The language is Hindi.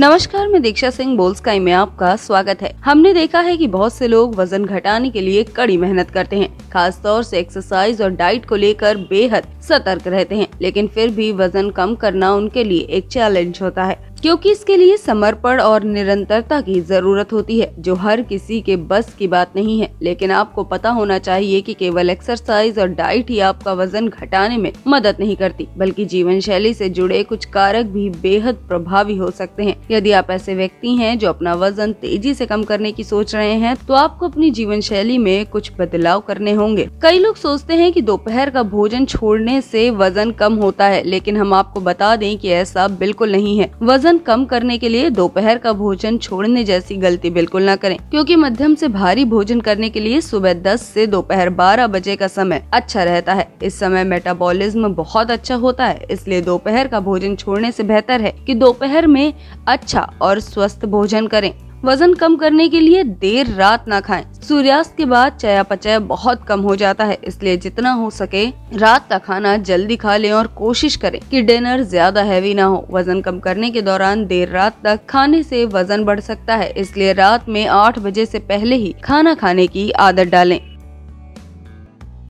नमस्कार मैं दीक्षा सिंह बोल्सकाई में आपका स्वागत है हमने देखा है कि बहुत से लोग वजन घटाने के लिए कड़ी मेहनत करते हैं खासतौर से एक्सरसाइज और डाइट को लेकर बेहद सतर्क रहते हैं लेकिन फिर भी वजन कम करना उनके लिए एक चैलेंज होता है क्योंकि इसके लिए समर्पण और निरंतरता की ज़रूरत होती है जो हर किसी के बस की बात नहीं है लेकिन आपको पता होना चाहिए कि केवल एक्सरसाइज और डाइट ही आपका वजन घटाने में मदद नहीं करती बल्कि जीवन शैली से जुड़े कुछ कारक भी बेहद प्रभावी हो सकते हैं यदि आप ऐसे व्यक्ति हैं जो अपना वजन तेजी से कम करने की सोच रहे हैं तो आपको अपनी जीवन शैली में कुछ बदलाव करने होंगे कई लोग सोचते हैं कि दोपहर का भोजन छोड़ने से वजन कम होता है लेकिन हम आपको बता दें कि ऐसा बिल्कुल नहीं है वजन वजन कम करने के लिए दोपहर का भोजन छोड़ने जैसी गलती बिल्कुल ना करें क्योंकि मध्यम से भारी भोजन करने के लिए सुबह 10 से दोपहर 12 बजे का समय अच्छा रहता है इस समय मेटाबॉलिज्म बहुत अच्छा होता है इसलिए दोपहर का भोजन छोड़ने से बेहतर है कि दोपहर में अच्छा और स्वस्थ भोजन करें वजन कम करने के लिए देर रात ना खाएं। सूर्यास्त के बाद चयापचय बहुत कम हो जाता है इसलिए जितना हो सके रात का खाना जल्दी खा लें और कोशिश करें कि डिनर ज्यादा हैवी ना हो वजन कम करने के दौरान देर रात तक खाने से वजन बढ़ सकता है इसलिए रात में आठ बजे से पहले ही खाना खाने की आदत डालें